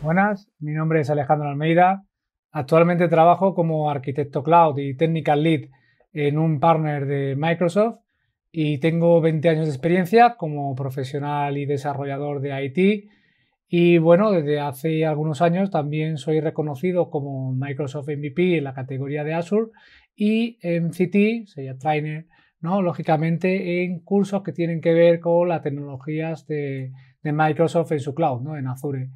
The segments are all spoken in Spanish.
Buenas, mi nombre es Alejandro Almeida. Actualmente trabajo como arquitecto cloud y technical lead en un partner de Microsoft y tengo 20 años de experiencia como profesional y desarrollador de IT. Y bueno, desde hace algunos años también soy reconocido como Microsoft MVP en la categoría de Azure y en CT, sería trainer, ¿no? lógicamente en cursos que tienen que ver con las tecnologías de, de Microsoft en su cloud, ¿no? en Azure.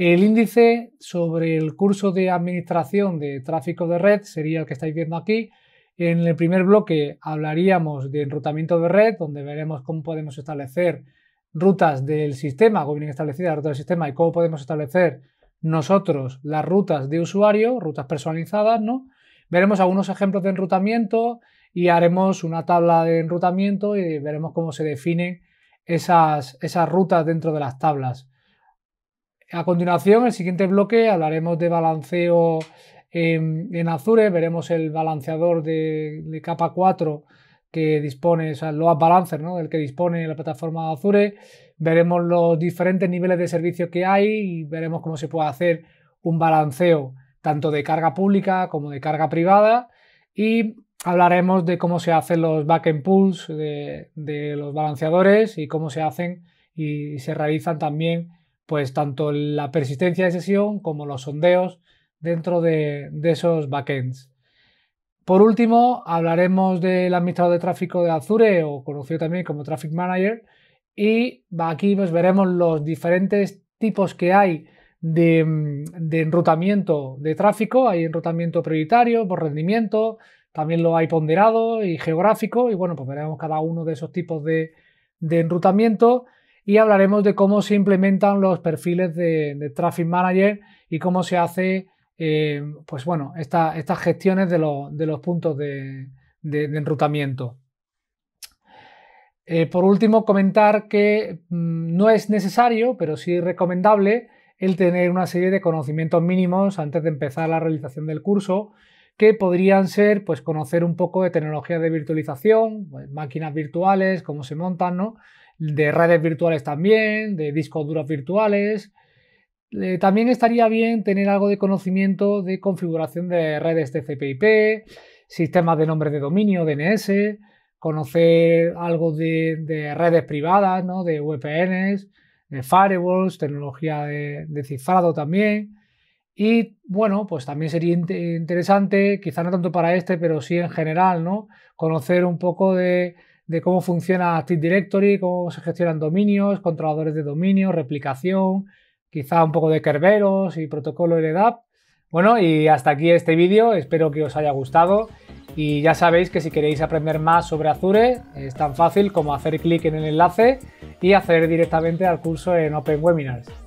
El índice sobre el curso de administración de tráfico de red sería el que estáis viendo aquí. En el primer bloque hablaríamos de enrutamiento de red, donde veremos cómo podemos establecer rutas del sistema, cómo vienen establecidas rutas del sistema y cómo podemos establecer nosotros las rutas de usuario, rutas personalizadas, ¿no? Veremos algunos ejemplos de enrutamiento y haremos una tabla de enrutamiento y veremos cómo se definen esas, esas rutas dentro de las tablas. A continuación, en el siguiente bloque hablaremos de balanceo en, Azure, veremos el balanceador de, capa 4 que dispone, o sea, el load balancer, ¿no? el que dispone la plataforma Azure. Veremos los diferentes niveles de servicio que hay y veremos cómo se puede hacer un balanceo tanto de carga pública como de carga privada. Y hablaremos de cómo se hacen los backend pools de, de los balanceadores y cómo se hacen y se realizan también pues tanto la persistencia de sesión como los sondeos dentro de, esos backends. Por último, hablaremos del administrador de tráfico de Azure, o conocido también como Traffic Manager, y aquí pues, veremos los diferentes tipos que hay de, enrutamiento de tráfico. Hay enrutamiento prioritario por rendimiento, también lo hay ponderado y geográfico, y bueno, pues veremos cada uno de esos tipos de, de enrutamiento y hablaremos de cómo se implementan los perfiles de, Traffic Manager y cómo se hace, eh, pues bueno, estas gestiones de, los puntos de, enrutamiento. Eh, por último, comentar que mm, no es necesario, pero sí recomendable, el tener una serie de conocimientos mínimos antes de empezar la realización del curso, que podrían ser pues, conocer un poco de tecnología de virtualización, pues, máquinas virtuales, cómo se montan, ¿no? de redes virtuales también, de discos duros virtuales. Eh, también estaría bien tener algo de conocimiento de configuración de redes TCP/IP, sistemas de nombre de dominio, DNS, conocer algo de, redes privadas, ¿no? de VPNs, de firewalls, tecnología de, cifrado también. Y bueno, pues también sería interesante, quizá no tanto para este, pero sí en general, ¿no? Conocer un poco de de cómo funciona Active Directory, cómo se gestionan dominios, controladores de dominio, replicación, quizá un poco de Kerberos y protocolo LDAP. Bueno, y hasta aquí este vídeo, espero que os haya gustado y ya sabéis que si queréis aprender más sobre Azure es tan fácil como hacer clic en el enlace y acceder directamente al curso en Open Webinars.